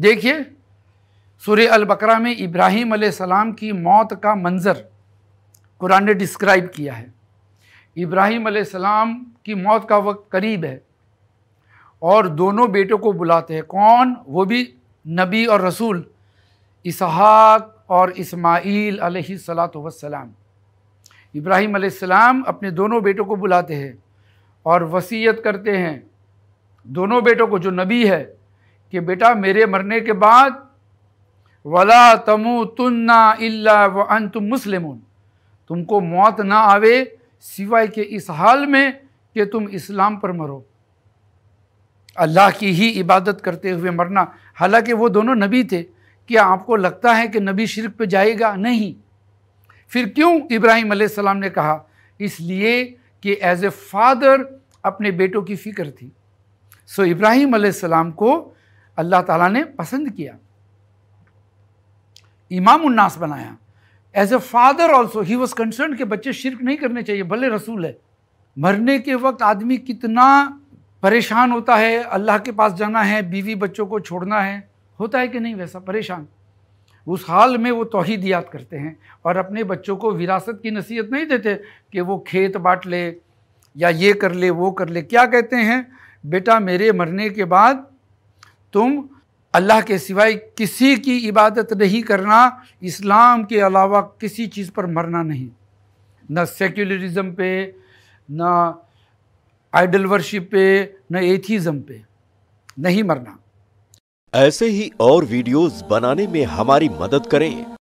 देखिए सूर्य अलबकरा में इब्राहिम सलाम की मौत का मंज़र कुरान ने डिस्क्राइब किया है इब्राहिम सलाम की मौत का वक्त करीब है और दोनों बेटों को बुलाते हैं कौन वो भी नबी और रसूल इसहाक और इस्माईल वसलाम इब्राहिम सलाम अपने दोनों बेटों को बुलाते हैं और वसीयत करते हैं दोनों बेटों को जो नबी है कि बेटा मेरे मरने के बाद वला तमु तुन्ना इल्ला व अन तुम मुस्लिम तुमको मौत ना आवे सिवाय के इस हाल में कि तुम इस्लाम पर मरो अल्लाह की ही इबादत करते हुए मरना हालांकि वो दोनों नबी थे क्या आपको लगता है कि नबी शिरक पे जाएगा नहीं फिर क्यों इब्राहिम सलाम ने कहा इसलिए कि एज ए फादर अपने बेटों की फ़िक्र थी सो इब्राहिम सलाम को अल्लाह ताला ने पसंद किया इमाम उन्नास बनाया as a father also he was concern के बच्चे शिरक नहीं करने चाहिए भले रसूल है मरने के वक्त आदमी कितना परेशान होता है अल्लाह के पास जाना है बीवी बच्चों को छोड़ना है होता है कि नहीं वैसा परेशान उस हाल में वो तोहद याद करते हैं और अपने बच्चों को विरासत की नसीहत नहीं देते कि वो खेत बांट ले या ये कर ले वो कर ले क्या कहते हैं बेटा मेरे मरने के बाद तुम अल्लाह के सिवाय किसी की इबादत नहीं करना इस्लाम के अलावा किसी चीज़ पर मरना नहीं ना सेक्युलरिज्म पे ना आइडल वर्शिप पे ना एथिज़म पे नहीं मरना ऐसे ही और वीडियोस बनाने में हमारी मदद करें